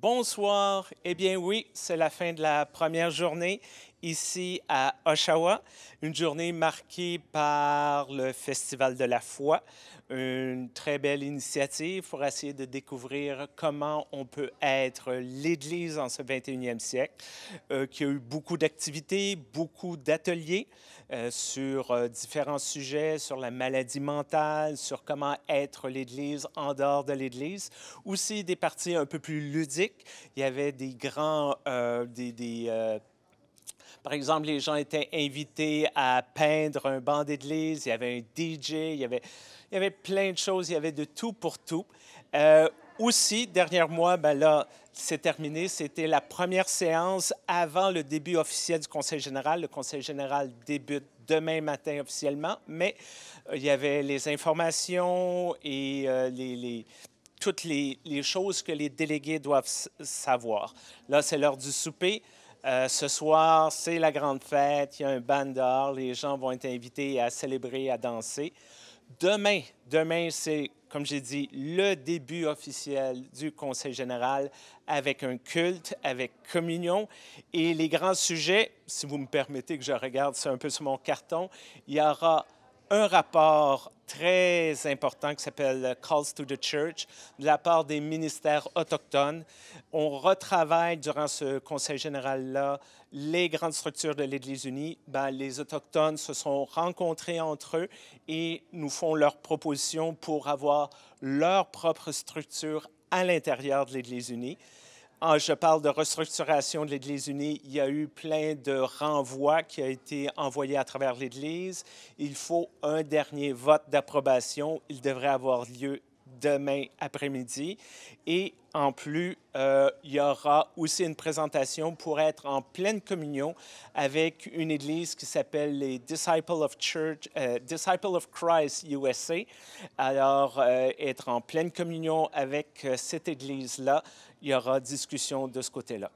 Bonsoir. Eh bien oui, c'est la fin de la première journée ici à Oshawa, une journée marquée par le Festival de la foi, une très belle initiative pour essayer de découvrir comment on peut être l'Église en ce 21e siècle, euh, qui a eu beaucoup d'activités, beaucoup d'ateliers euh, sur euh, différents sujets, sur la maladie mentale, sur comment être l'Église en dehors de l'Église. Aussi des parties un peu plus ludiques. Il y avait des grands... des, des par exemple, les gens étaient invités à peindre un banc d'église, il y avait un DJ, il y avait, il y avait plein de choses, il y avait de tout pour tout. Euh, aussi, dernier mois, ben là, c'est terminé. C'était la première séance avant le début officiel du Conseil général. Le Conseil général débute demain matin officiellement, mais euh, il y avait les informations et euh, les, toutes les, choses que les délégués doivent savoir. Là, c'est l'heure du souper. Euh, ce soir, c'est la grande fête, il y a un band dehors, les gens vont être invités à célébrer, à danser. Demain, demain, c'est, comme j'ai dit, le début officiel du Conseil général avec un culte, avec communion. Et les grands sujets, si vous me permettez que je regarde c'est un peu sur mon carton, il y aura un rapport très important qui s'appelle Calls to the Church de la part des ministères autochtones. On retravaille durant ce Conseil général-là les grandes structures de l'Église unie. Ben les Autochtones se sont rencontrés entre eux et nous font leurs propositions pour avoir leur propre structure à l'intérieur de l'Église unie. Ah, je parle de restructuration de l'Église unie. Il y a eu plein de renvois qui ont été envoyés à travers l'Église. Il faut un dernier vote d'approbation. Il devrait avoir lieu demain après-midi. Et en plus, euh, il y aura aussi une présentation pour être en pleine communion avec une église qui s'appelle les Disciples of, euh, Christ USA. Alors, euh, être en pleine communion avec cette église-là, il y aura discussion de ce côté-là.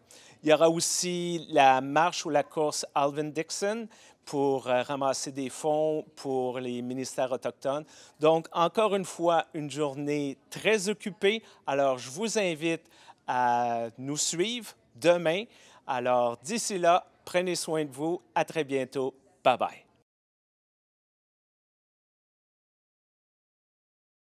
Il y aura aussi la marche ou la course Alvin Dixon pour ramasser des fonds pour les ministères autochtones. Donc, encore une fois, une journée très occupée. Alors, je vous invite invite à nous suivre demain. Alors d'ici là, prenez soin de vous. À très bientôt. Bye bye.